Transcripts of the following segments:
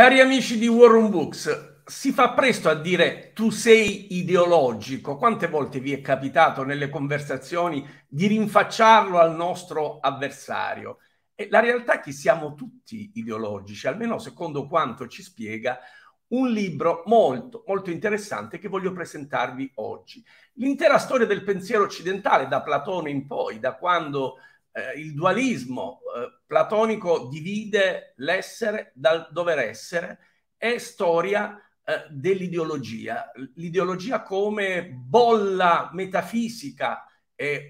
Cari amici di Warren Books, si fa presto a dire tu sei ideologico. Quante volte vi è capitato nelle conversazioni di rinfacciarlo al nostro avversario? E la realtà è che siamo tutti ideologici, almeno secondo quanto ci spiega un libro molto, molto interessante che voglio presentarvi oggi. L'intera storia del pensiero occidentale, da Platone in poi, da quando eh, il dualismo eh, platonico divide l'essere dal dover essere, è storia eh, dell'ideologia. L'ideologia come bolla metafisica,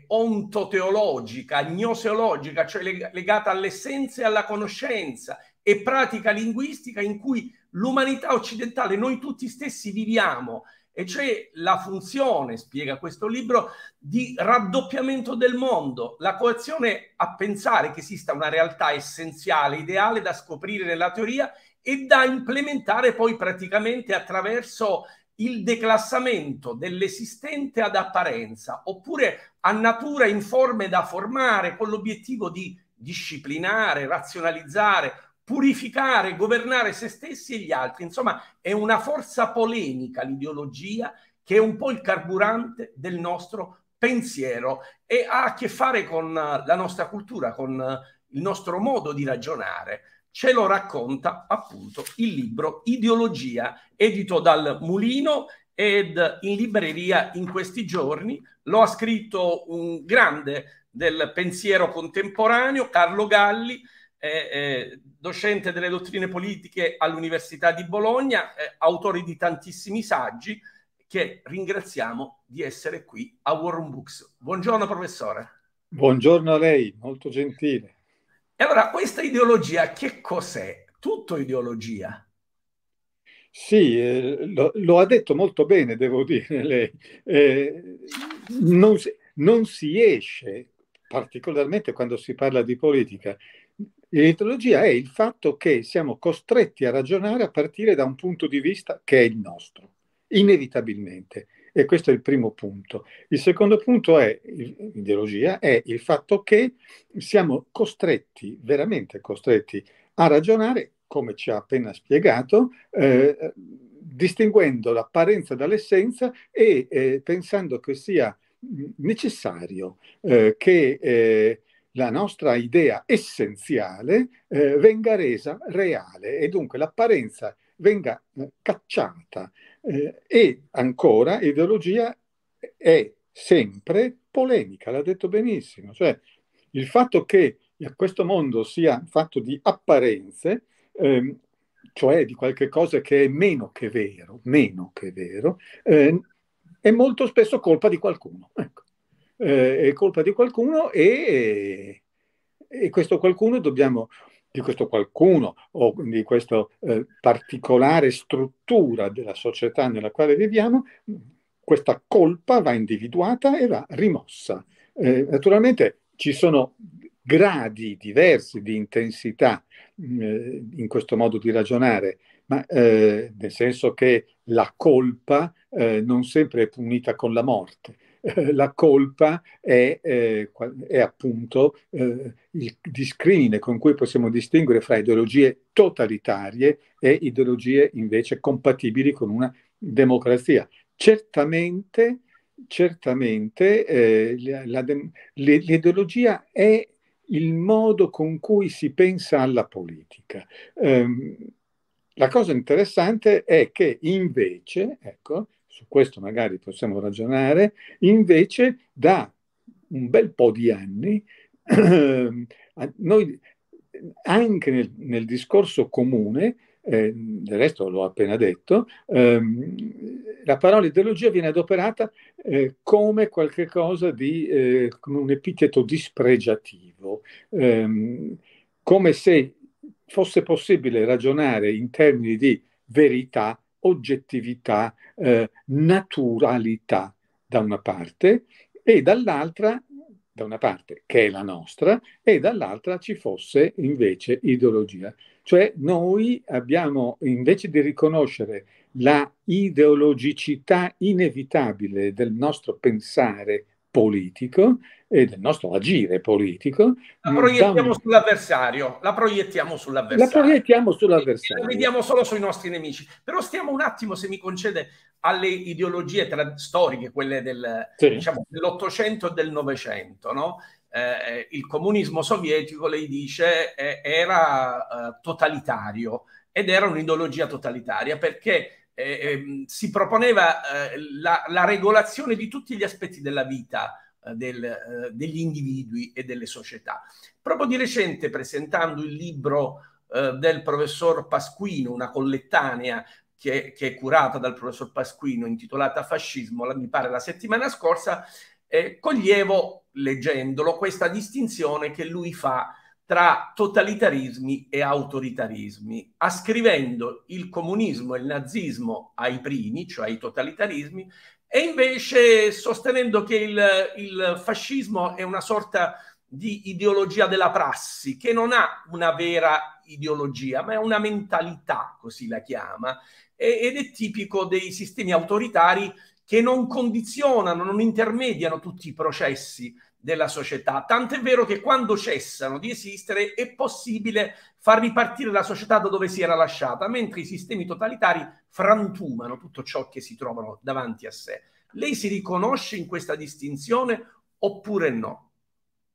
ontoteologica, gnoseologica, cioè leg- legata all'essenza e alla conoscenza, e pratica linguistica in cui l'umanità occidentale, noi tutti stessi viviamo e c'è la funzione, spiega questo libro, di raddoppiamento del mondo, la coazione a pensare che esista una realtà essenziale, ideale da scoprire nella teoria e da implementare poi praticamente attraverso il declassamento dell'esistente ad apparenza, oppure a natura in forme da formare con l'obiettivo di disciplinare, razionalizzare, purificare, governare se stessi e gli altri. Insomma, è una forza polemica l'ideologia che è un po' il carburante del nostro pensiero e ha a che fare con eh, la nostra cultura, con eh, il nostro modo di ragionare. Ce lo racconta appunto il libro Ideologia, edito dal Mulino ed in libreria in questi giorni. Lo ha scritto un grande del pensiero contemporaneo, Carlo Galli, eh, docente delle dottrine politiche all'Università di Bologna, autore di tantissimi saggi, che ringraziamo di essere qui a Warren Books. Buongiorno professore. Buongiorno a lei, molto gentile. E allora, questa ideologia che cos'è? Tutto ideologia. Sì, eh, lo, lo, ha detto molto bene, devo dire lei. Eh, non si, non si esce particolarmente quando si parla di politica, L'ideologia è il fatto che siamo costretti a ragionare a partire da un punto di vista che è il nostro, inevitabilmente. E questo è il primo punto. Il secondo punto è l'ideologia, è il fatto che siamo costretti, veramente costretti, a ragionare, come ci ha appena spiegato, eh, distinguendo l'apparenza dall'essenza e eh, pensando che sia mm, necessario eh, che eh, la nostra idea essenziale eh, venga resa reale e dunque l'apparenza venga eh, cacciata. Eh, e ancora, ideologia è sempre polemica, l'ha detto benissimo, cioè il fatto che questo mondo sia fatto di apparenze, ehm, cioè di qualche cosa che è meno che vero, meno che vero, eh, è molto spesso colpa di qualcuno. Ecco eh, è colpa di qualcuno e, e questo qualcuno dobbiamo di questo qualcuno o di questa eh, particolare struttura della società nella quale viviamo, questa colpa va individuata e va rimossa. Eh, naturalmente ci sono gradi diversi di intensità mm, eh, in questo modo di ragionare, ma eh, nel senso che la colpa eh, non sempre è punita con la morte. Eh, la colpa è, eh, è appunto eh, il discrimine con cui possiamo distinguere fra ideologie totalitarie e ideologie invece compatibili con una democrazia. Certamente, certamente eh, la, de- l'ideologia è il modo con cui si pensa alla politica. Ehm, la cosa interessante è che invece, ecco, su questo magari possiamo ragionare, invece da un bel po' di anni ehm, noi anche nel, nel discorso comune, eh, del resto l'ho appena detto, ehm, la parola ideologia viene adoperata eh, come qualcosa di, eh, come un epiteto dispregiativo, ehm, come se fosse possibile ragionare in termini di verità oggettività, eh, naturalità da una parte e dall'altra, da una parte che è la nostra, e dall'altra ci fosse invece ideologia. Cioè noi abbiamo, invece di riconoscere la ideologicità inevitabile del nostro pensare politico e del nostro agire politico. La proiettiamo da... sull'avversario, la proiettiamo sull'avversario. La proiettiamo sull'avversario. La vediamo solo sui nostri nemici. Però stiamo un attimo, se mi concede, alle ideologie tra... storiche, quelle del, sì. diciamo, dell'Ottocento e del Novecento. No? Eh, il comunismo sovietico, lei dice, eh, era eh, totalitario ed era un'ideologia totalitaria perché eh, si proponeva eh, la, la, regolazione di tutti gli aspetti della vita eh, del, eh, degli individui e delle società. Proprio di recente, presentando il libro eh, del professor Pasquino, una collettanea che, che, è curata dal professor Pasquino, intitolata Fascismo, la, mi pare la settimana scorsa, eh, coglievo, leggendolo, questa distinzione che lui fa tra totalitarismi e autoritarismi, ascrivendo il comunismo e il nazismo ai primi, cioè ai totalitarismi, e invece sostenendo che il, il fascismo è una sorta di ideologia della prassi, che non ha una vera ideologia, ma è una mentalità, così la chiama, ed è tipico dei sistemi autoritari che non condizionano, non intermediano tutti i processi, della società. Tant'è vero che quando cessano di esistere è possibile far ripartire la società da dove si era lasciata, mentre i sistemi totalitari frantumano tutto ciò che si trovano davanti a sé. Lei si riconosce in questa distinzione oppure no?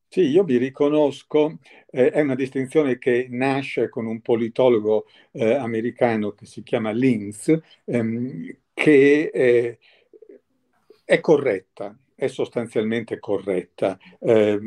Sì, io mi riconosco, eh, è una distinzione che nasce con un politologo eh, americano che si chiama Linz, ehm, che eh, è corretta, è sostanzialmente corretta. Eh,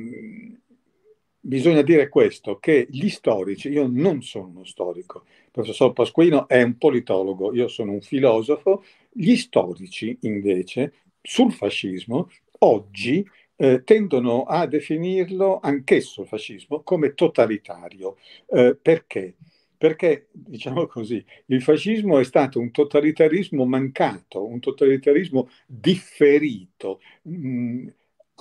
bisogna dire questo, che gli storici, io non sono uno storico, il professor Pasquino è un politologo, io sono un filosofo, gli storici invece sul fascismo oggi eh, tendono a definirlo anch'esso il fascismo come totalitario. Eh, perché? perché, diciamo così, il fascismo è stato un totalitarismo mancato, un totalitarismo differito. Mm,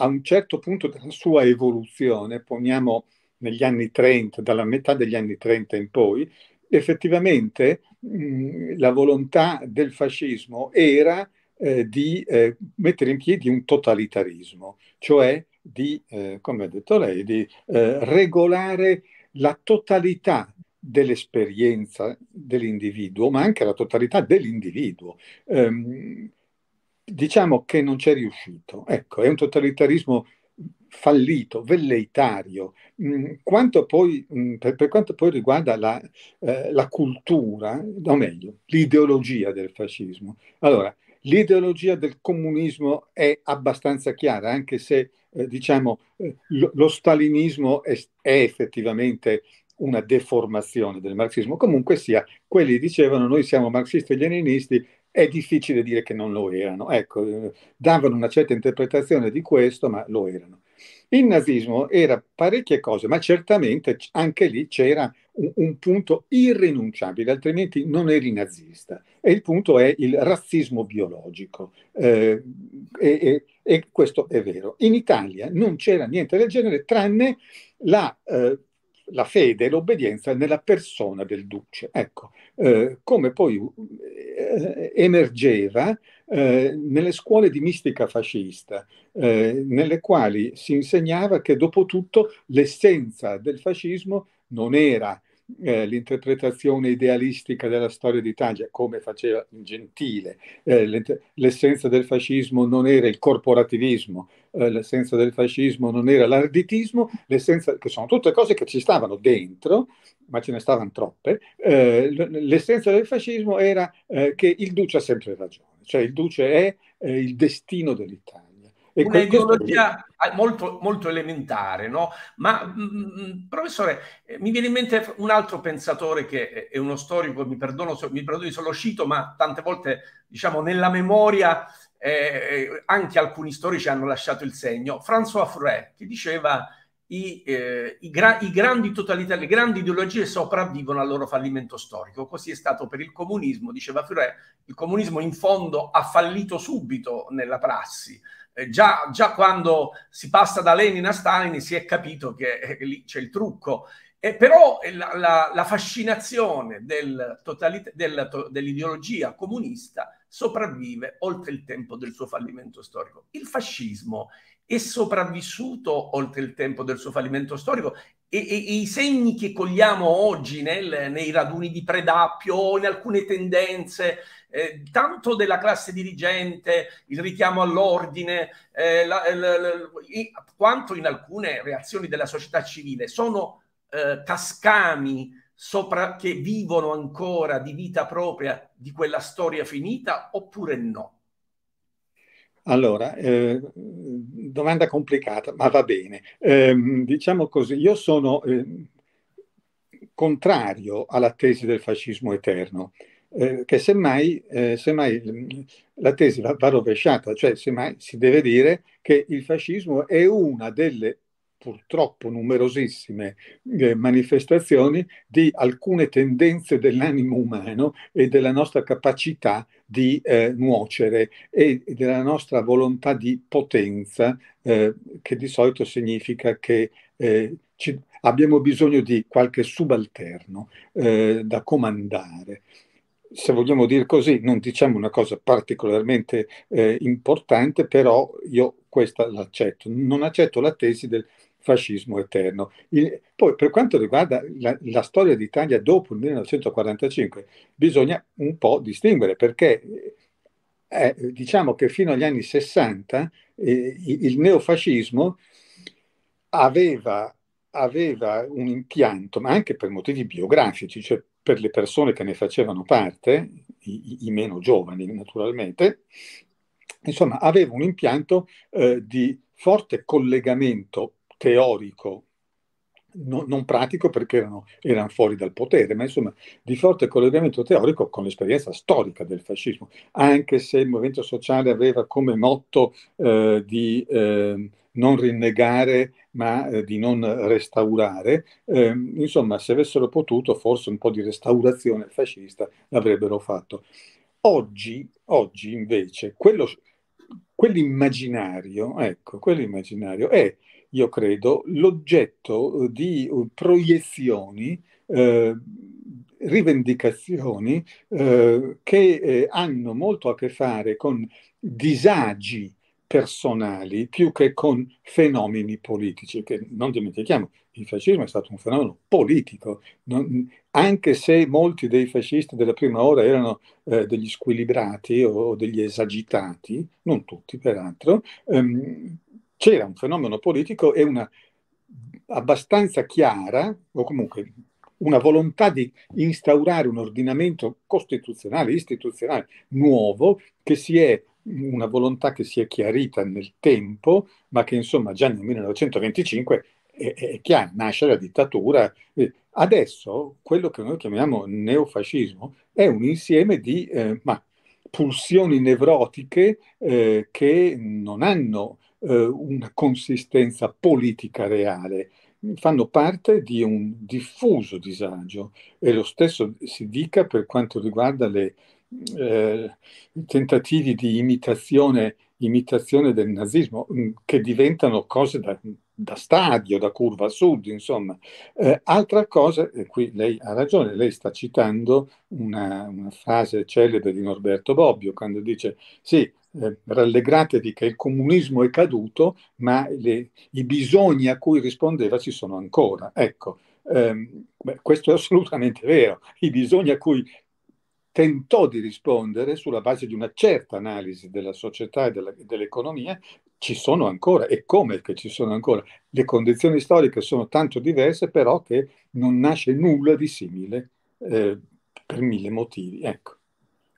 a un certo punto della sua evoluzione, poniamo negli anni 30, dalla metà degli anni 30 in poi, effettivamente mh, mm, la volontà del fascismo era eh, di eh, mettere in piedi un totalitarismo, cioè di, eh, come ha detto lei, di eh, regolare la totalità dell'esperienza dell'individuo, ma anche la totalità dell'individuo. Ehm, diciamo che non c'è riuscito. Ecco, è un totalitarismo fallito, velleitario. Mm, quanto poi, mm, per, per quanto poi riguarda la, eh, la cultura, o meglio, l'ideologia del fascismo. Allora, l'ideologia del comunismo è abbastanza chiara, anche se eh, diciamo, eh, lo, lo, stalinismo è, è effettivamente una deformazione del marxismo. Comunque sia, quelli dicevano noi siamo marxisti e leninisti, è difficile dire che non lo erano. Ecco, eh, davano una certa interpretazione di questo, ma lo erano. Il nazismo era parecchie cose, ma certamente anche lì c'era un, un punto irrinunciabile, altrimenti non eri nazista. E il punto è il razzismo biologico. Eh, e, e, e, questo è vero. In Italia non c'era niente del genere, tranne la eh, la fede e l'obbedienza nella persona del duce. Ecco, eh, come poi eh, emergeva eh, nelle scuole di mistica fascista, eh, nelle quali si insegnava che dopo tutto l'essenza del fascismo non era eh, l'interpretazione idealistica della storia d'Italia, come faceva Gentile. Eh, l'essenza del fascismo non era il corporativismo, eh, l'essenza del fascismo non era l'arditismo, l'essenza, che sono tutte cose che ci stavano dentro, ma ce ne stavano troppe, eh, l'essenza del fascismo era eh, che il duce ha sempre ragione, cioè il duce è eh, il destino dell'Italia. E Un'ideologia questo... Ah, molto, molto elementare, no? Ma, mh, mm, mm, mm, professore, eh, mi viene in mente un altro pensatore che è uno storico, mi perdono, mi perdono se lo cito, ma tante volte, diciamo, nella memoria eh, eh anche alcuni storici hanno lasciato il segno. François Furet, che diceva i, eh, i, gra- i, grandi totalità, le grandi ideologie sopravvivono al loro fallimento storico. Così è stato per il comunismo, diceva Furet. Il comunismo in fondo ha fallito subito nella prassi, eh, già, già, quando si passa da Lenin a Stalin si è capito che eh, lì c'è il trucco. Eh, però la, la, la fascinazione del totalit- del to- dell'ideologia comunista sopravvive oltre il tempo del suo fallimento storico. Il fascismo è sopravvissuto oltre il tempo del suo fallimento storico e, e, e i segni che cogliamo oggi nel, nei raduni di Predappio o in alcune tendenze eh, tanto della classe dirigente, il richiamo all'ordine, eh, la, la, eh, la, i, quanto in alcune reazioni della società civile. Sono eh, cascami sopra, che vivono ancora di vita propria di quella storia finita oppure no? Allora, eh, domanda complicata, ma va bene. Eh, diciamo così, io sono eh, contrario alla tesi del fascismo eterno. Eh, che semmai, eh, semmai, mm, la tesi va, va, rovesciata, cioè semmai si deve dire che il fascismo è una delle purtroppo numerosissime eh, manifestazioni di alcune tendenze dell'animo umano e della nostra capacità di eh, nuocere e della nostra volontà di potenza, eh, che di solito significa che ci, abbiamo bisogno di qualche subalterno da comandare se vogliamo dire così, non diciamo una cosa particolarmente eh, importante, però io questa l'accetto. Non accetto la tesi del fascismo eterno. Il, poi, per quanto riguarda la, la, storia d'Italia dopo il 1945, bisogna un po' distinguere perché eh, eh diciamo che fino agli anni 60 eh, il neofascismo aveva aveva un impianto, ma anche per motivi biografici, cioè per le persone che ne facevano parte, i, i meno giovani naturalmente, insomma aveva un impianto eh, di forte collegamento teorico no, non pratico perché erano, erano, fuori dal potere, ma insomma di forte collegamento teorico con l'esperienza storica del fascismo, anche se il movimento sociale aveva come motto eh, di eh, non rinnegare ma eh, di non restaurare, ehm, insomma se avessero potuto forse un po' di restaurazione fascista l'avrebbero fatto. Oggi, oggi invece quello Quell'immaginario, ecco, quell'immaginario è, io credo, l'oggetto eh, di eh, proiezioni, eh, rivendicazioni eh, che eh, hanno molto a che fare con disagi personali più che con fenomeni politici, che non dimentichiamo, il fascismo è stato un fenomeno politico, non, anche se molti dei fascisti della prima ora erano eh, degli squilibrati o, o, degli esagitati, non tutti peraltro, ehm, c'era un fenomeno politico e una abbastanza chiara, o comunque una volontà di instaurare un ordinamento costituzionale, istituzionale nuovo, che si è una volontà che si è chiarita nel tempo, ma che insomma già nel 1925 è, è chiaro, nasce la dittatura. Eh, adesso quello che noi chiamiamo neofascismo è un insieme di eh, ma, pulsioni nevrotiche eh, che non hanno eh, una consistenza politica reale, fanno parte di un diffuso disagio e lo stesso si dica per quanto riguarda le, eh, tentativi di imitazione imitazione del nazismo, mm, che diventano cose da, da stadio, da curva sud, insomma. Eh, altra cosa, e qui lei ha ragione, lei sta citando una, una frase celebre di Norberto Bobbio, quando dice, sì, eh, rallegratevi che il comunismo è caduto, ma le, i bisogni a cui rispondeva ci sono ancora. Ecco, ehm, beh, questo è assolutamente vero, i bisogni a cui tentò di rispondere sulla base di una certa analisi della società e della, dell'economia, ci sono ancora, e come che ci sono ancora. Le condizioni storiche sono tanto diverse, però che non nasce nulla di simile eh, per mille motivi. Ecco.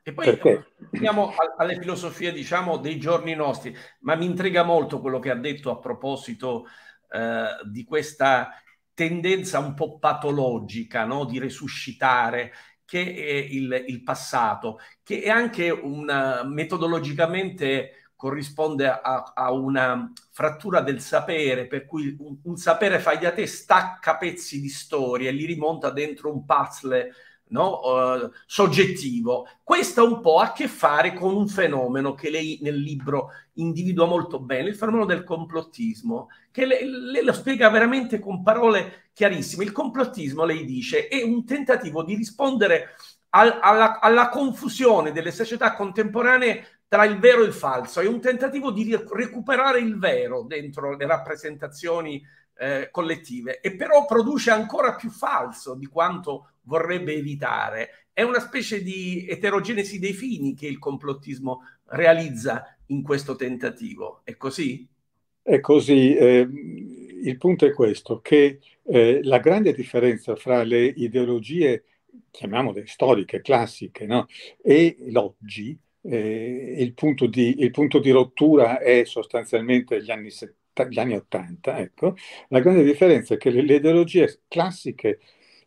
E poi Perché? andiamo alle filosofie, diciamo, dei giorni nostri, ma mi intriga molto quello che ha detto a proposito eh, di questa tendenza un po' patologica no? di resuscitare che il, il passato, che è anche una, metodologicamente corrisponde a, a, una frattura del sapere, per cui un, un sapere fai da te stacca pezzi di storia e li rimonta dentro un puzzle no? uh, soggettivo. Questo ha un po' a che fare con un fenomeno che lei nel libro individua molto bene, il fenomeno del complottismo, che lei, lei lo spiega veramente con parole chiarissime. Il complottismo, lei dice, è un tentativo di rispondere al, alla, alla confusione delle società contemporanee tra il vero e il falso, è un tentativo di recuperare il vero dentro le rappresentazioni eh, collettive e però produce ancora più falso di quanto vorrebbe evitare. È una specie di eterogenesi dei fini che il complottismo realizza in questo tentativo. È così? È così. Eh, il punto è questo, che eh, la grande differenza fra le ideologie, chiamiamole storiche, classiche, no? e l'oggi, eh, il, punto di, il, punto di, rottura è sostanzialmente gli anni 70 gli anni 80, ecco, la grande differenza è che le, le ideologie classiche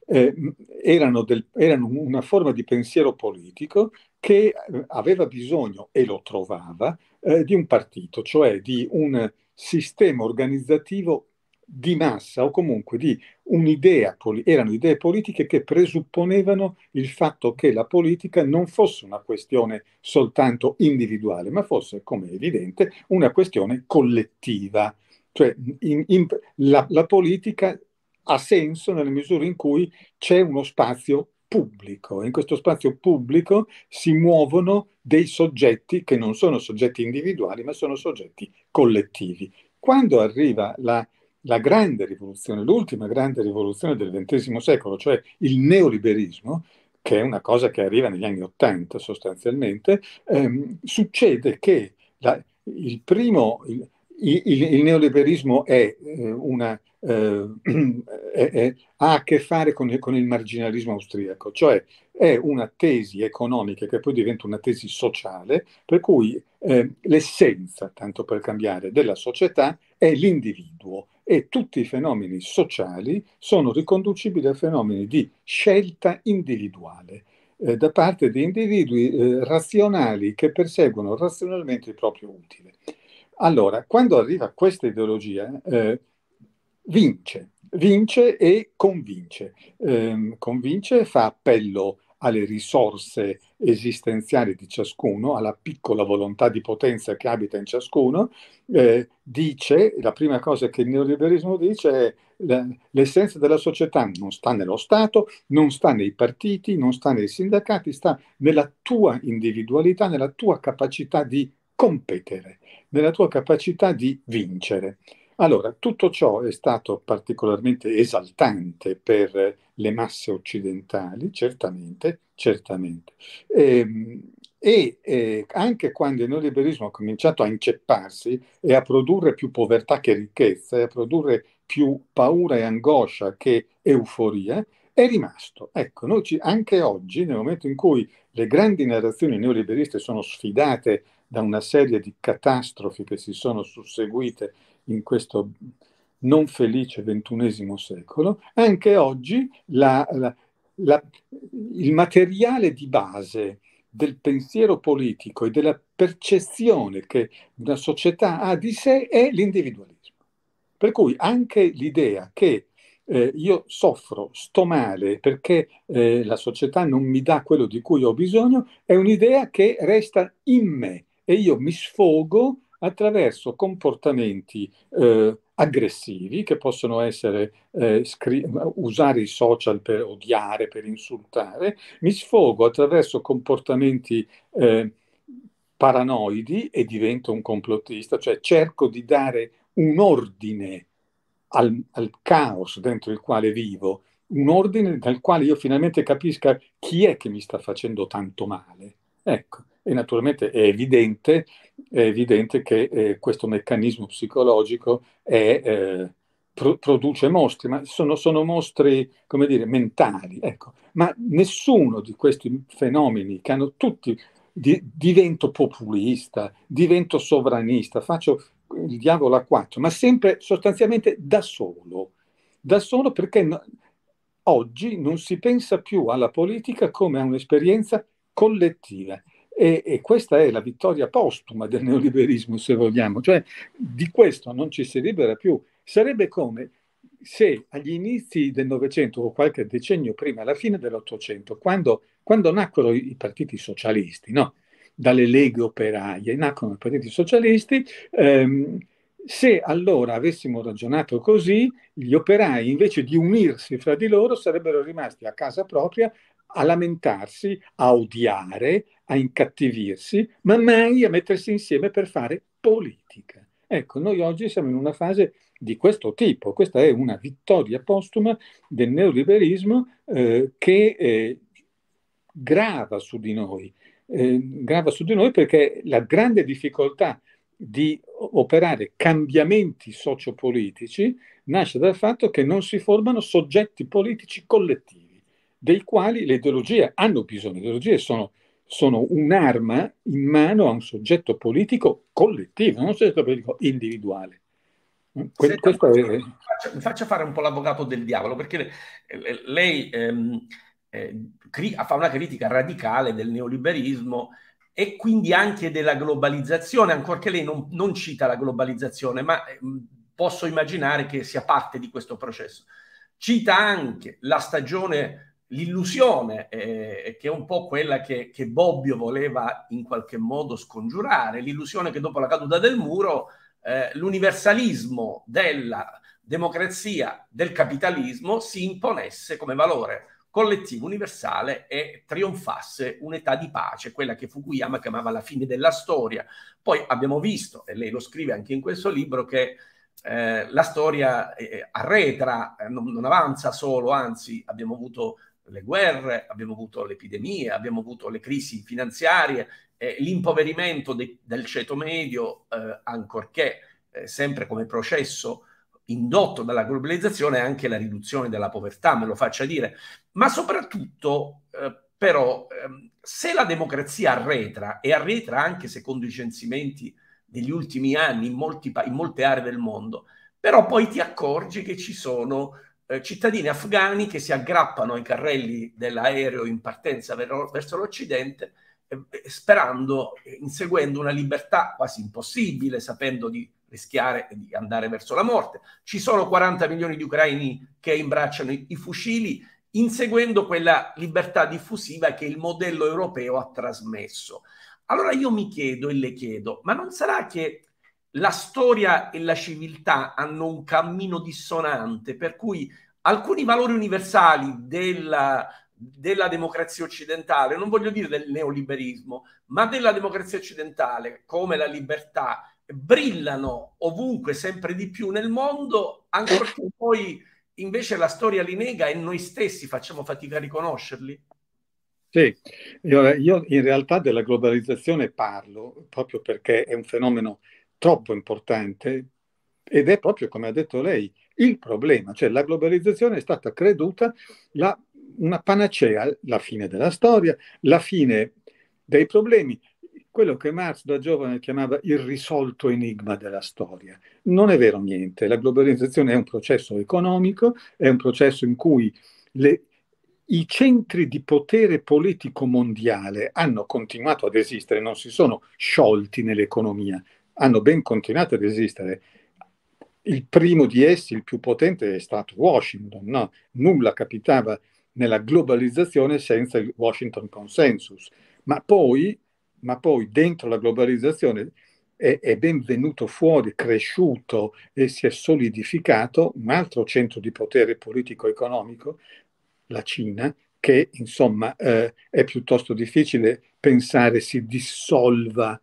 eh, erano, del, erano, una forma di pensiero politico che eh, aveva bisogno, e lo trovava, eh, di un partito, cioè di un sistema organizzativo di massa o comunque di un'idea, erano idee politiche che presupponevano il fatto che la politica non fosse una questione soltanto individuale, ma fosse, come è evidente, una questione collettiva. Cioè, in, in, la, la politica ha senso nella misura in cui c'è uno spazio pubblico. In questo spazio pubblico si muovono dei soggetti che non sono soggetti individuali, ma sono soggetti collettivi. Quando arriva la, la grande rivoluzione, l'ultima grande rivoluzione del XX secolo, cioè il neoliberismo, che è una cosa che arriva negli anni Ottanta sostanzialmente, ehm, succede che la, il primo, il, il, il, neoliberismo è eh, una, eh, è, è, ha a che fare con, con il marginalismo austriaco, cioè è una tesi economica che poi diventa una tesi sociale, per cui eh, l'essenza, tanto per cambiare, della società è l'individuo e tutti i fenomeni sociali sono riconducibili a fenomeni di scelta individuale eh, da parte di individui eh, razionali che perseguono razionalmente il proprio utile. Allora, quando arriva questa ideologia, eh, vince, vince e convince. Eh, convince fa appello alle risorse esistenziali di ciascuno, alla piccola volontà di potenza che abita in ciascuno, eh, dice, la prima cosa che il neoliberismo dice è l'essenza della società non sta nello Stato, non sta nei partiti, non sta nei sindacati, sta nella tua individualità, nella tua capacità di competere, nella tua capacità di vincere. Allora, tutto ciò è stato particolarmente esaltante per le masse occidentali, certamente, certamente. E, ehm, e eh, anche quando il neoliberismo ha cominciato a incepparsi e a produrre più povertà che ricchezza, e a produrre più paura e angoscia che euforia, è rimasto. Ecco, noi ci, anche oggi, nel momento in cui le grandi narrazioni neoliberiste sono sfidate da una serie di catastrofi che si sono susseguite in questo non felice ventunesimo secolo, anche oggi la, la, la, il materiale di base del pensiero politico e della percezione che una società ha di sé è l'individualismo. Per cui anche l'idea che eh, io soffro, sto male perché eh, la società non mi dà quello di cui ho bisogno, è un'idea che resta in me, e io mi sfogo attraverso comportamenti eh, aggressivi che possono essere eh, scri- usare i social per odiare, per insultare, mi sfogo attraverso comportamenti eh, paranoidi e divento un complottista, cioè cerco di dare un ordine al, al caos dentro il quale vivo, un ordine dal quale io finalmente capisca chi è che mi sta facendo tanto male. Ecco, e naturalmente è evidente, è evidente che eh, questo meccanismo psicologico è, eh, pro- produce mostri, ma sono, sono mostri, come dire, mentali. Ecco. Ma nessuno di questi fenomeni che hanno tutti, di, divento populista, divento sovranista, faccio il diavolo a quattro, ma sempre sostanzialmente da solo. Da solo perché no, oggi non si pensa più alla politica come a un'esperienza collettiva. E, e, questa è la vittoria postuma del neoliberismo, se vogliamo, cioè di questo non ci si libera più. Sarebbe come se agli inizi del Novecento o qualche decennio prima, alla fine dell'Ottocento, quando, quando, nacquero i partiti socialisti, no? dalle leghe operaie, nacquero i partiti socialisti, ehm, se allora avessimo ragionato così, gli operai invece di unirsi fra di loro sarebbero rimasti a casa propria a lamentarsi, a odiare, a incattivirsi, ma mai a mettersi insieme per fare politica. Ecco, noi oggi siamo in una fase di questo tipo, questa è una vittoria postuma del neoliberismo eh, che eh, grava su di noi, eh, grava su di noi perché la grande difficoltà di operare cambiamenti sociopolitici nasce dal fatto che non si formano soggetti politici collettivi dei quali le ideologie hanno bisogno, le ideologie sono, sono un'arma in mano a un soggetto politico collettivo, non un soggetto politico individuale. Que- Senta, è... mi, faccia, fare un po' l'avvocato del diavolo, perché lei ehm, eh, cri- fa una critica radicale del neoliberismo e quindi anche della globalizzazione, ancorché lei non, non cita la globalizzazione, ma ehm, posso immaginare che sia parte di questo processo. Cita anche la stagione l'illusione, eh, che è un po' quella che, che, Bobbio voleva in qualche modo scongiurare, l'illusione che dopo la caduta del muro eh, l'universalismo della democrazia, del capitalismo si imponesse come valore collettivo universale e trionfasse un'età di pace, quella che Fukuyama chiamava la fine della storia. Poi abbiamo visto, e lei lo scrive anche in questo libro, che eh, la storia eh, arretra, eh, non, non, avanza solo, anzi abbiamo avuto le guerre, abbiamo avuto l'epidemia, abbiamo avuto le crisi finanziarie, eh, l'impoverimento de- del ceto medio, eh, ancorché eh, sempre come processo indotto dalla globalizzazione, anche la riduzione della povertà, me lo faccia dire. Ma soprattutto, eh, però, ehm, se la democrazia arretra, e arretra anche secondo i censimenti degli ultimi anni in, molti, in molte aree del mondo, però poi ti accorgi che ci sono eh, cittadini afghani che si aggrappano ai carrelli dell'aereo in partenza ver- verso l'Occidente, eh, eh, sperando, eh, inseguendo una libertà quasi impossibile, sapendo di rischiare di andare verso la morte. Ci sono 40 milioni di ucraini che imbracciano i, i fucili, inseguendo quella libertà diffusiva che il modello europeo ha trasmesso. Allora io mi chiedo e le chiedo, ma non sarà che la storia e la civiltà hanno un cammino dissonante, per cui alcuni valori universali della, della democrazia occidentale, non voglio dire del neoliberismo, ma della democrazia occidentale, come la libertà, brillano ovunque sempre di più nel mondo, ancorché poi invece la storia li nega e noi stessi facciamo fatica a riconoscerli. Sì, io, io in realtà della globalizzazione parlo proprio perché è un fenomeno troppo importante ed è proprio, come ha detto lei, il problema, cioè la globalizzazione è stata creduta la, una panacea, la fine della storia, la fine dei problemi, quello che Marx da giovane chiamava il risolto enigma della storia. Non è vero niente, la globalizzazione è un processo economico, è un processo in cui le, i centri di potere politico mondiale hanno continuato ad esistere, non si sono sciolti nell'economia, hanno ben continuato ad esistere. Il primo di essi, il più potente, è stato Washington. No? Nulla capitava nella globalizzazione senza il Washington Consensus. Ma poi, ma poi dentro la globalizzazione è, è ben venuto fuori, cresciuto e si è solidificato un altro centro di potere politico-economico, la Cina, che insomma eh, è piuttosto difficile pensare si dissolva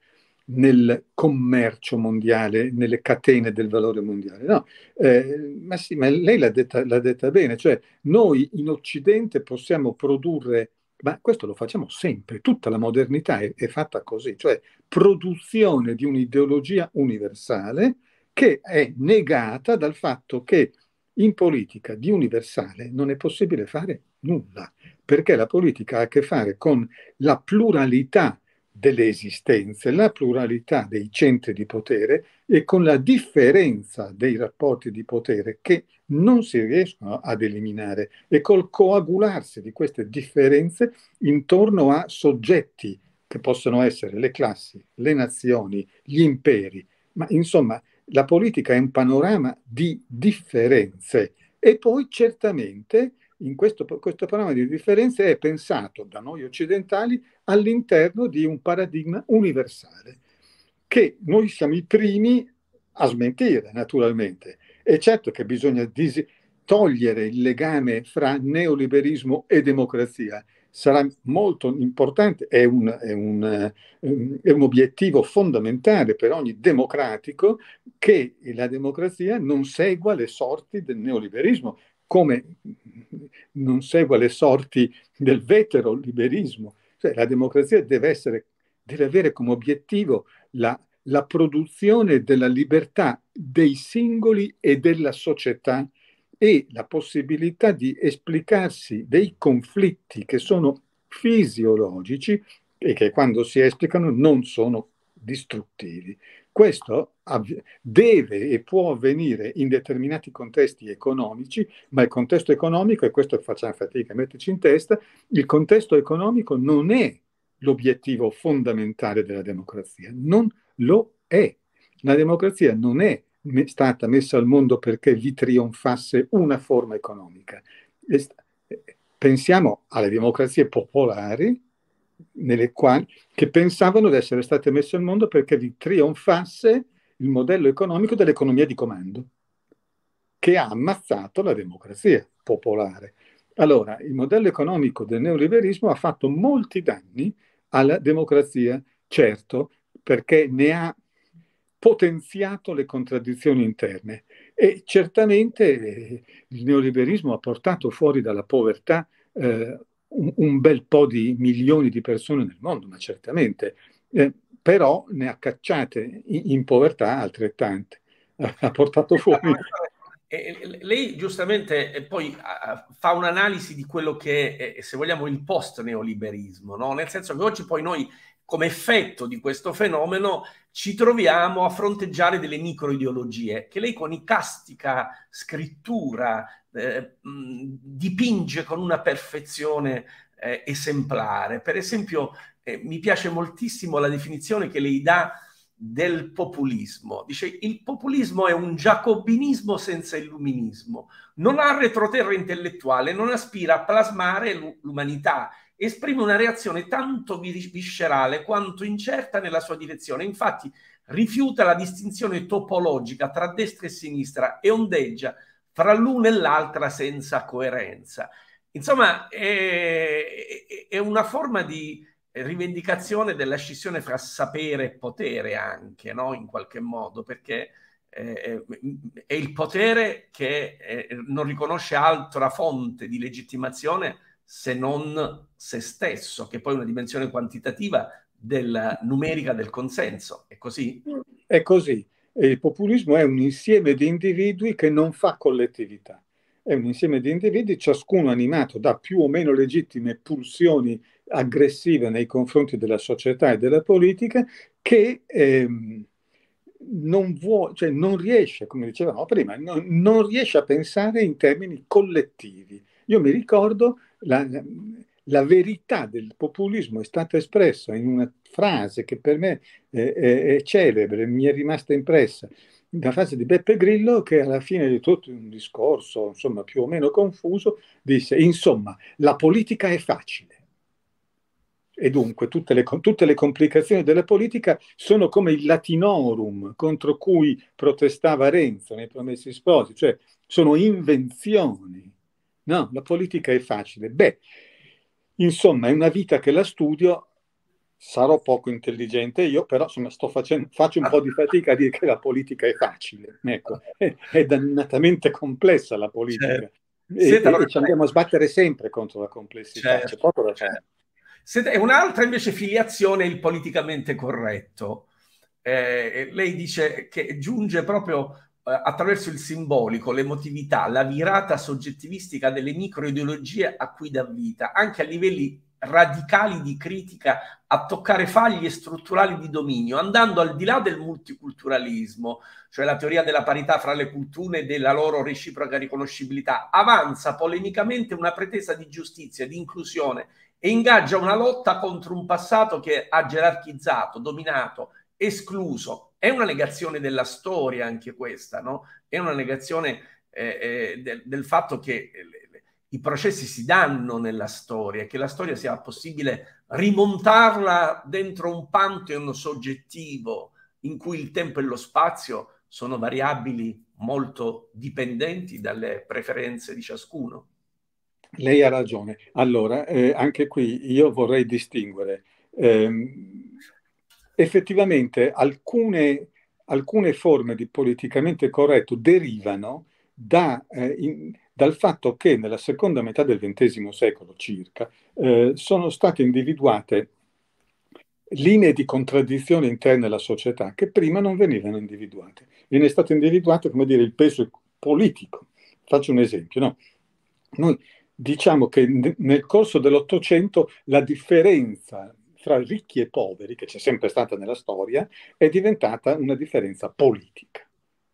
nel commercio mondiale, nelle catene del valore mondiale. No, eh, ma lei l'ha detta, l'ha detta, bene, cioè noi in Occidente possiamo produrre, ma questo lo facciamo sempre, tutta la modernità è, è fatta così, cioè produzione di un'ideologia universale che è negata dal fatto che in politica di universale non è possibile fare nulla, perché la politica ha a che fare con la pluralità delle esistenze, la pluralità dei centri di potere e con la differenza dei rapporti di potere che non si riescono ad eliminare e col coagularsi di queste differenze intorno a soggetti che possono essere le classi, le nazioni, gli imperi, ma insomma la politica è un panorama di differenze e poi certamente in questo, questo panorama di differenze è pensato da noi occidentali all'interno di un paradigma universale che noi siamo i primi a smentire, naturalmente. È certo che bisogna dis- togliere il legame fra neoliberismo e democrazia. Sarà molto importante, è un, è, un, eh, è un, obiettivo fondamentale per ogni democratico che la democrazia non segua le sorti del neoliberismo, come non segua le sorti del vetero liberismo. Cioè, la democrazia deve, essere, deve avere come obiettivo la, la produzione della libertà dei singoli e della società e la possibilità di esplicarsi dei conflitti che sono fisiologici e che quando si esplicano non sono distruttivi. Questo av- deve e può avvenire in determinati contesti economici, ma il contesto economico, e questo facciamo fatica a metterci in testa, il contesto economico non è l'obiettivo fondamentale della democrazia, non lo è. La democrazia non è me- stata messa al mondo perché vi trionfasse una forma economica. Eh, pensiamo alle democrazie popolari nelle quali, che pensavano di essere state messe al mondo perché vi trionfasse il modello economico dell'economia di comando, che ha ammazzato la democrazia popolare. Allora, il modello economico del neoliberismo ha fatto molti danni alla democrazia, certo, perché ne ha potenziato le contraddizioni interne e certamente eh, il neoliberismo ha portato fuori dalla povertà eh, un, un bel po' di milioni di persone nel mondo, ma certamente, eh, però ne ha cacciate in, in povertà altrettante, ha portato esatto, fuori. Eh, lei giustamente eh, poi fa un'analisi di quello che è, eh, se vogliamo, il post-neoliberismo, no? nel senso che oggi poi noi come effetto di questo fenomeno ci troviamo a fronteggiare delle microideologie che lei con icastica scrittura eh, dipinge con una perfezione eh, esemplare. Per esempio, eh, mi piace moltissimo la definizione che lei dà del populismo. Dice il populismo è un giacobinismo senza illuminismo, non ha retroterra intellettuale, non aspira a plasmare l'umanità esprime una reazione tanto viscerale quanto incerta nella sua direzione. Infatti rifiuta la distinzione topologica tra destra e sinistra e ondeggia fra l'una e l'altra senza coerenza. Insomma, è, è una forma di rivendicazione della scissione fra sapere e potere anche, no? in qualche modo, perché eh, è il potere che eh, non riconosce altra fonte di legittimazione se non se stesso, che è poi è una dimensione quantitativa della numerica del consenso. È così? È così. Il populismo è un insieme di individui che non fa collettività. È un insieme di individui, ciascuno animato da più o meno legittime pulsioni aggressive nei confronti della società e della politica, che ehm, non, vuo, cioè non riesce, come dicevamo prima, non, non riesce a pensare in termini collettivi io mi ricordo la, la verità del populismo è stata espressa in una frase che per me è, è, è celebre, mi è rimasta impressa, la frase di Beppe Grillo che alla fine di tutto un discorso, insomma, più o meno confuso, disse, insomma, la politica è facile. E dunque tutte le, tutte le complicazioni della politica sono come il latinorum contro cui protestava Renzo nei Promessi Sposi, cioè sono invenzioni No, la politica è facile. Beh, insomma, è una vita che la studio, sarò poco intelligente io, però insomma, facendo, faccio un po' di fatica a dire che la politica è facile. Ecco, è, è dannatamente complessa la politica. Certo. E, Siete, e allora, ci andiamo a sbattere sempre contro la complessità. Certo. C'è poco da fare. Certo. Siete, un'altra invece filiazione è il politicamente corretto. Eh, lei dice che giunge proprio eh, attraverso il simbolico, l'emotività, la virata soggettivistica delle microideologie a cui dà vita, anche a livelli radicali di critica, a toccare faglie strutturali di dominio, andando al di là del multiculturalismo, cioè la teoria della parità fra le culture e della loro reciproca riconoscibilità, avanza polemicamente una pretesa di giustizia, di inclusione e ingaggia una lotta contro un passato che ha gerarchizzato, dominato, escluso, è una negazione della storia anche questa, no? È una negazione eh, eh del, del, fatto che eh, le, i processi si danno nella storia, che la storia sia possibile rimontarla dentro un pantheon soggettivo in cui il tempo e lo spazio sono variabili molto dipendenti dalle preferenze di ciascuno. Lei ha ragione. Allora, eh, anche qui io vorrei distinguere. Ehm effettivamente alcune, alcune forme di politicamente corretto derivano da, eh, in, dal fatto che nella seconda metà del XX secolo circa eh, sono state individuate linee di contraddizione interne alla società che prima non venivano individuate. Viene stato individuato, come dire, il peso politico. Faccio un esempio, no? Noi diciamo che nel corso dell'Ottocento la differenza fra ricchi e poveri, che c'è sempre stata nella storia, è diventata una differenza politica.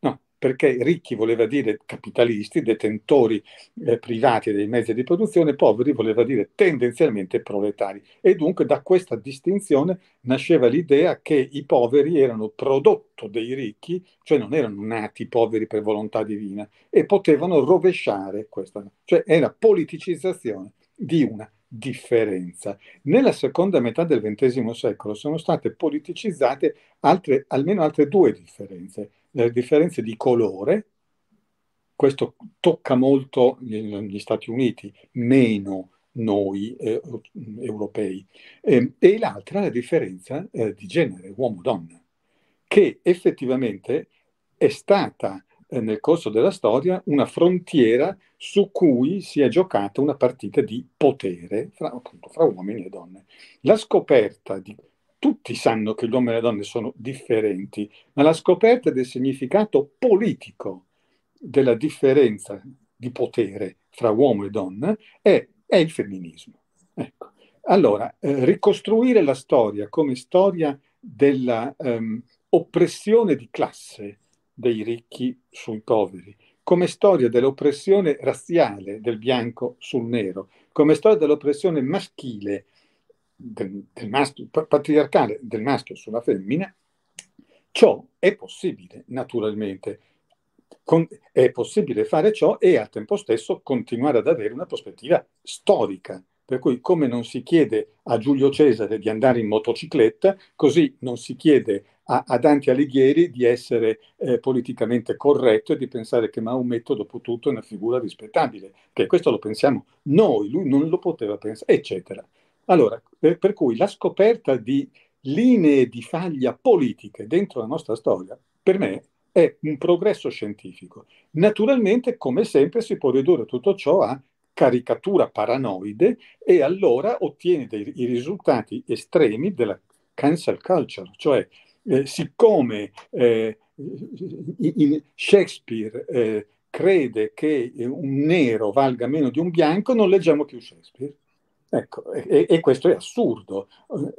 No, perché ricchi voleva dire capitalisti, detentori eh, privati dei mezzi di produzione, poveri voleva dire tendenzialmente proletari. E dunque da questa distinzione nasceva l'idea che i poveri erano prodotto dei ricchi, cioè non erano nati poveri per volontà divina, e potevano rovesciare questa, cioè era politicizzazione di una differenza. Nella seconda metà del XX secolo sono state politicizzate altre, almeno altre due differenze, le differenze di colore, questo tocca molto gli Stati Uniti, meno noi eh, europei, e, ehm, e, l'altra la differenza eh, di genere uomo-donna, che effettivamente è stata eh, nel corso della storia una frontiera su cui si è giocata una partita di potere fra, appunto, fra uomini e donne. La scoperta di tutti sanno che l'uomo e le donne sono differenti, ma la scoperta del significato politico della differenza di potere fra uomo e donna è, è il femminismo. Ecco. Allora, eh, ricostruire la storia come storia della ehm, oppressione di classe dei ricchi sui poveri, come storia dell'oppressione razziale del bianco sul nero, come storia dell'oppressione maschile, del, del maschio, patriarcale del maschio sulla femmina, ciò è possibile naturalmente. Con, è possibile fare ciò e al tempo stesso continuare ad avere una prospettiva storica. Per cui come non si chiede a Giulio Cesare di andare in motocicletta, così non si chiede a, a Dante Alighieri di essere eh, politicamente corretto e di pensare che Maometto, dopo tutto, è una figura rispettabile, che questo lo pensiamo noi, lui non lo poteva pensare, eccetera. Allora, per, per cui la scoperta di linee di faglia politiche dentro la nostra storia, per me, è un progresso scientifico. Naturalmente, come sempre, si può ridurre tutto ciò a caricatura paranoide e allora ottiene dei risultati estremi della cancel culture, cioè eh, siccome eh, Shakespeare eh, crede che un nero valga meno di un bianco, non leggiamo più Shakespeare. Ecco, e, e questo è assurdo.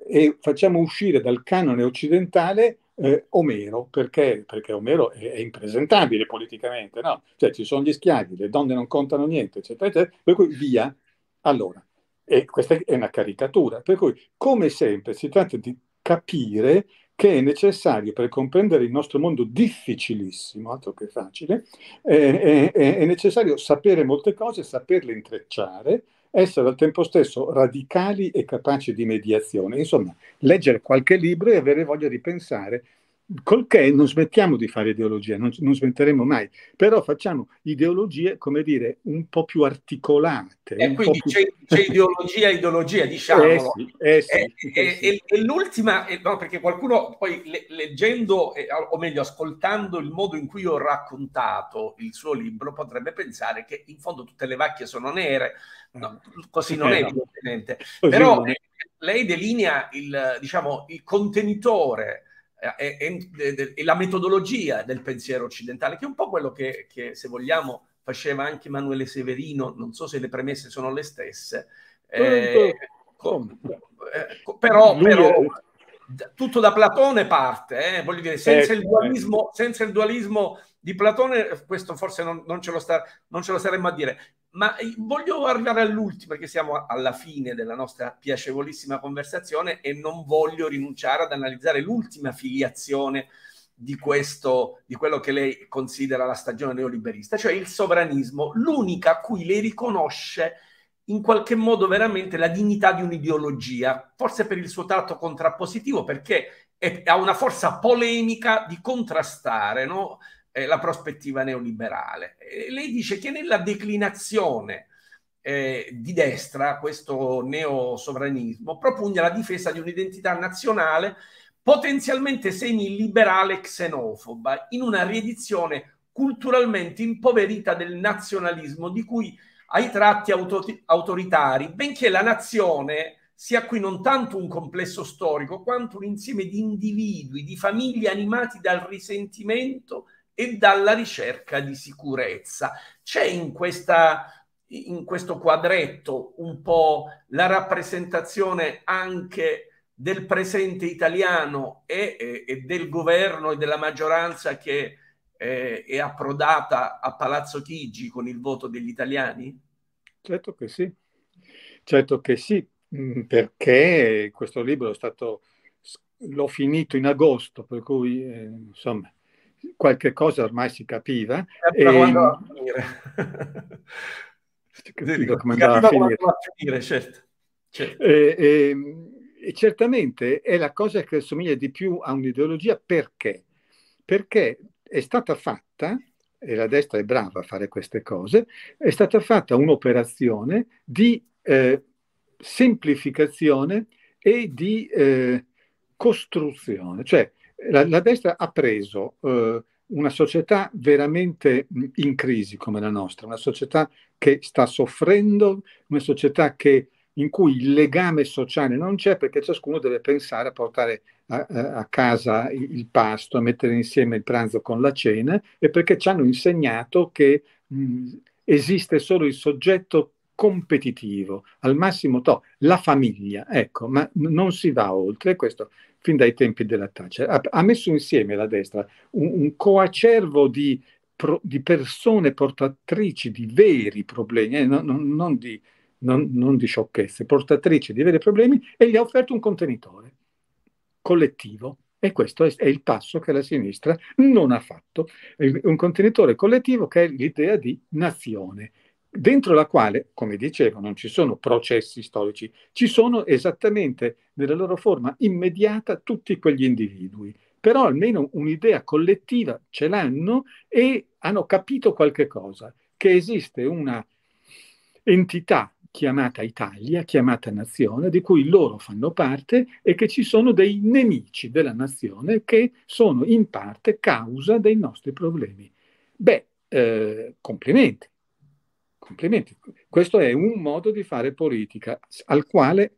Eh, e facciamo uscire dal canone occidentale eh, Omero, perché, perché Omero è, è, impresentabile politicamente, no? Cioè ci sono gli schiavi, le donne non contano niente, eccetera, eccetera, per cui via. Allora, e questa è una caricatura, per cui come sempre si tratta di capire che è necessario per comprendere il nostro mondo difficilissimo, altro che facile, è, è, è necessario sapere molte cose, saperle intrecciare, essere al tempo stesso radicali e capaci di mediazione. Insomma, leggere qualche libro e avere voglia di pensare col che non smettiamo di fare ideologia, non, non, smetteremo mai, però facciamo ideologie, come dire, un po' più articolate. E quindi più... C'è, c'è, ideologia, ideologia, diciamo. Eh sì, eh sì, e, sì. E, e, l'ultima, eh, no, perché qualcuno poi le, leggendo, o meglio ascoltando il modo in cui ho raccontato il suo libro, potrebbe pensare che in fondo tutte le vacche sono nere, no, così non eh, è evidentemente, no. però... Lei delinea il, diciamo, il contenitore e, e, e, la metodologia del pensiero occidentale, che è un po' quello che, che, se vogliamo faceva anche Emanuele Severino, non so se le premesse sono le stesse, eh, certo. con, eh, però, però tutto da Platone parte, eh? voglio dire, senza, il eh, dualismo, senza il dualismo di Platone, questo forse non, non, ce sta, non, ce lo staremmo a dire. Ma eh, voglio arrivare all'ultimo perché siamo alla fine della nostra piacevolissima conversazione e non voglio rinunciare ad analizzare l'ultima filiazione di, questo, di quello che lei considera la stagione neoliberista, cioè il sovranismo, l'unica a cui lei riconosce in qualche modo veramente la dignità di un'ideologia, forse per il suo tratto contrappositivo, perché è, ha una forza polemica di contrastare no? eh, la prospettiva neoliberale. E lei dice che nella declinazione eh, di destra, questo neosovranismo propugna la difesa di un'identità nazionale potenzialmente semi-liberale xenofoba, in una riedizione culturalmente impoverita del nazionalismo, di cui ai tratti auto- autoritari, benché la nazione sia qui non tanto un complesso storico, quanto un insieme di individui, di famiglie animati dal risentimento e dalla ricerca di sicurezza. C'è in, questa, in questo quadretto un po' la rappresentazione anche del presente italiano e, e, del governo e della maggioranza che eh, è approdata a Palazzo Chigi con il voto degli italiani? Certo che sì, certo che sì, mm, perché questo libro è stato, l'ho finito in agosto, per cui eh, insomma qualche cosa ormai si capiva. Eh, e... Quando... come andava a finire. finire certo. certo. E, eh, e, ehm, e certamente è la cosa che assomiglia di più a un'ideologia perché? Perché è stata fatta, e la destra è brava a fare queste cose, è stata fatta un'operazione di eh, semplificazione e di eh, costruzione, cioè la, la destra ha preso eh, una società veramente in crisi come la nostra, una società che sta soffrendo, una società che, in cui il legame sociale non c'è perché ciascuno deve pensare a portare a, a casa il, il, pasto, a mettere insieme il pranzo con la cena e perché ci hanno insegnato che mh, esiste solo il soggetto competitivo, al massimo to, la famiglia, ecco, ma non si va oltre, questo fin dai tempi della Thatcher. Ha, ha messo insieme la destra un, un coacervo di, pro, di, persone portatrici di veri problemi, eh, non, non, non, di, non, di, sciocchezze, portatrici di veri problemi e gli ha offerto un contenitore collettivo. E questo è il passo che la sinistra non ha fatto. Un contenitore collettivo che è l'idea di nazione dentro la quale, come dicevo, non ci sono processi storici, ci sono esattamente nella loro forma immediata tutti quegli individui, però almeno un'idea collettiva ce l'hanno e hanno capito qualche cosa, che esiste una entità chiamata Italia, chiamata nazione, di cui loro fanno parte e che ci sono dei nemici della nazione che sono in parte causa dei nostri problemi. Beh, eh, complimenti complimenti, questo è un modo di fare politica al quale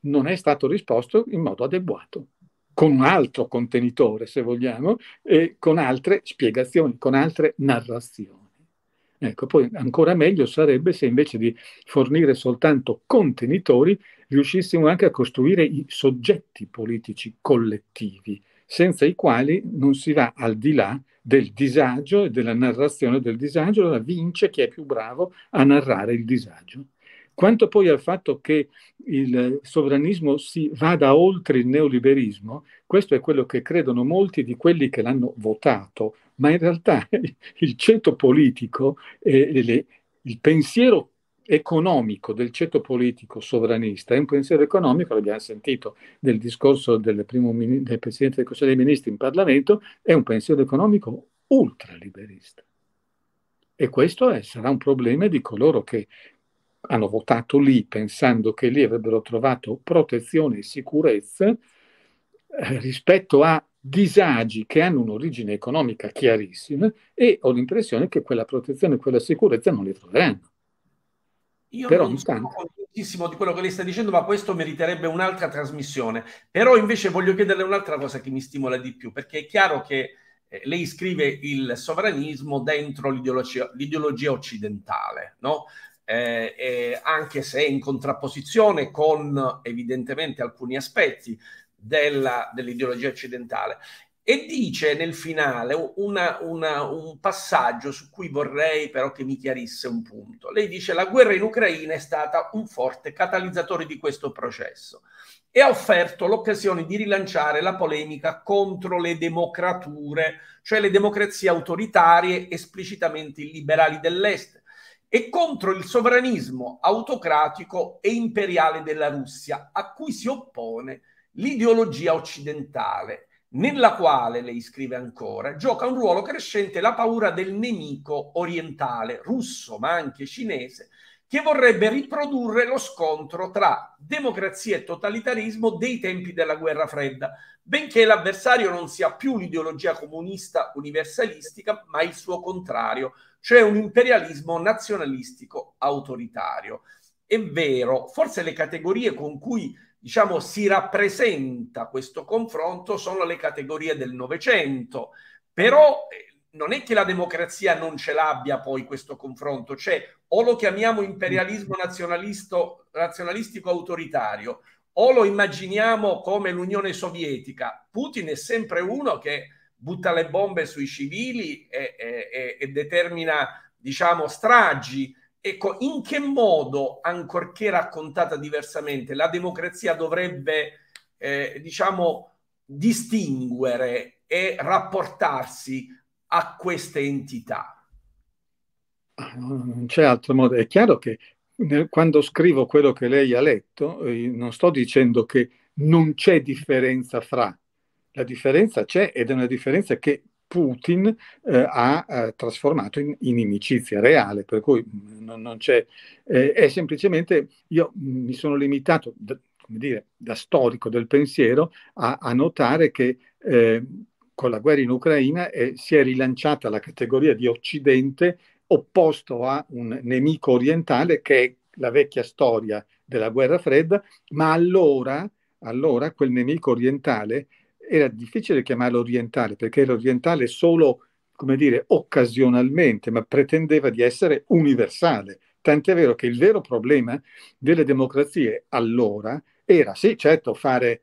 non è stato risposto in modo adeguato, con un altro contenitore, se vogliamo, e con altre spiegazioni, con altre narrazioni. Ecco, poi ancora meglio sarebbe se invece di fornire soltanto contenitori riuscissimo anche a costruire i soggetti politici collettivi senza i quali non si va al di là del disagio e della narrazione del disagio, allora vince chi è più bravo a narrare il disagio. Quanto poi al fatto che il sovranismo si vada oltre il neoliberismo, questo è quello che credono molti di quelli che l'hanno votato, ma in realtà il ceto politico, eh, le, il pensiero economico del ceto politico sovranista è un pensiero economico, l'abbiamo sentito nel discorso del, primo, del Presidente del Consiglio dei Ministri in Parlamento, è un pensiero economico ultraliberista. E questo è, sarà un problema di coloro che hanno votato lì pensando che lì avrebbero trovato protezione e sicurezza eh, rispetto a disagi che hanno un'origine economica chiarissima e ho l'impressione che quella protezione e quella sicurezza non li troveranno. Io però, non sono contentissimo di quello che lei sta dicendo, ma questo meriterebbe un'altra trasmissione. Però invece voglio chiederle un'altra cosa che mi stimola di più, perché è chiaro che eh, lei scrive il sovranismo dentro l'ideologia, l'ideologia occidentale, no? Eh, eh, anche se è in contrapposizione con evidentemente alcuni aspetti della, dell'ideologia occidentale e dice nel finale una, una, un passaggio su cui vorrei però che mi chiarisse un punto. Lei dice la guerra in Ucraina è stata un forte catalizzatore di questo processo e ha offerto l'occasione di rilanciare la polemica contro le democrature, cioè le democrazie autoritarie esplicitamente liberali dell'Est e contro il sovranismo autocratico e imperiale della Russia, a cui si oppone l'ideologia occidentale nella quale, lei scrive ancora, gioca un ruolo crescente la paura del nemico orientale, russo ma anche cinese, che vorrebbe riprodurre lo scontro tra democrazia e totalitarismo dei tempi della guerra fredda, benché l'avversario non sia più l'ideologia comunista universalistica, ma il suo contrario, cioè un imperialismo nazionalistico autoritario. È vero, forse le categorie con cui diciamo, si rappresenta questo confronto sono le categorie del Novecento, però eh, non è che la democrazia non ce l'abbia poi questo confronto, cioè o lo chiamiamo imperialismo nazionalistico autoritario, o lo immaginiamo come l'Unione Sovietica. Putin è sempre uno che butta le bombe sui civili e, e, e determina, diciamo, stragi, Ecco, in che modo, ancorché raccontata diversamente, la democrazia dovrebbe, eh, diciamo, distinguere e rapportarsi a queste entità? Non c'è altro modo. È chiaro che quando scrivo quello che lei ha letto, eh, non sto dicendo che non c'è differenza fra. La differenza c'è ed è una differenza che Putin eh, ha eh, trasformato in inimicizia reale, per cui mm, non, non c'è, eh, è semplicemente, io mm, mi sono limitato, da, come dire, da storico del pensiero, a, a notare che ehm, con la guerra in Ucraina eh, si è rilanciata la categoria di Occidente opposto a un nemico orientale che è la vecchia storia della guerra fredda, ma allora, allora quel nemico orientale era difficile chiamarlo orientale perché era orientale solo, come dire, occasionalmente, ma pretendeva di essere universale. Tant'è vero che il vero problema delle democrazie allora era, sì, certo, fare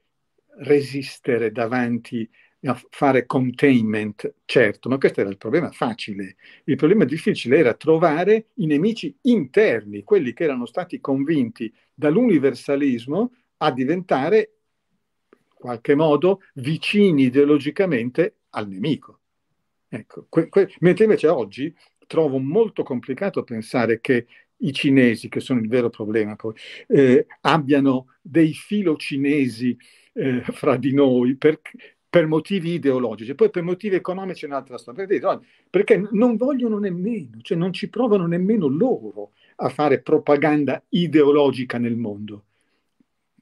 resistere davanti, a fare containment, certo, ma questo era il problema facile. Il problema difficile era trovare i nemici interni, quelli che erano stati convinti dall'universalismo a diventare qualche modo vicini ideologicamente al nemico. Ecco, que- que- mentre invece oggi trovo molto complicato pensare che i cinesi, che sono il vero problema, poi, eh, abbiano dei filo cinesi eh, fra di noi per, per, motivi ideologici, poi per motivi economici è un'altra storia, perché non vogliono nemmeno, cioè non ci provano nemmeno loro a fare propaganda ideologica nel mondo.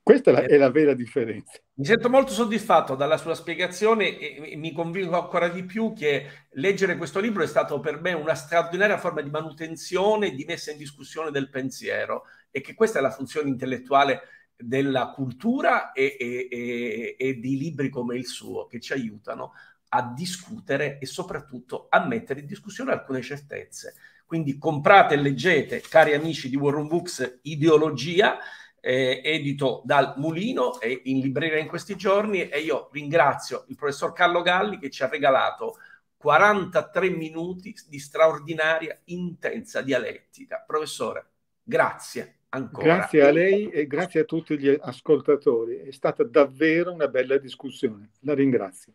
Questa è la, eh. è la, vera differenza. Mi sento molto soddisfatto dalla sua spiegazione e mi convinco ancora di più che leggere questo libro è stato per me una straordinaria forma di manutenzione, di messa in discussione del pensiero e che questa è la funzione intellettuale della cultura e, e, e, e di libri come il suo che ci aiutano a discutere e soprattutto a mettere in discussione alcune certezze. Quindi comprate e leggete, cari amici di Warren Books, Ideologia eh, edito dal Mulino, è in libreria in questi giorni e io ringrazio il professor Carlo Galli che ci ha regalato 43 minuti di straordinaria, intensa dialettica. Professore, grazie ancora. Grazie a lei e grazie a tutti gli ascoltatori. È stata davvero una bella discussione. La ringrazio.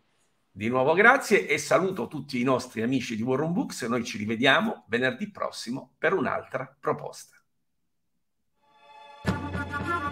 Di nuovo grazie e saluto tutti i nostri amici di Warren Books. e Noi ci rivediamo venerdì prossimo per un'altra proposta. Thank you.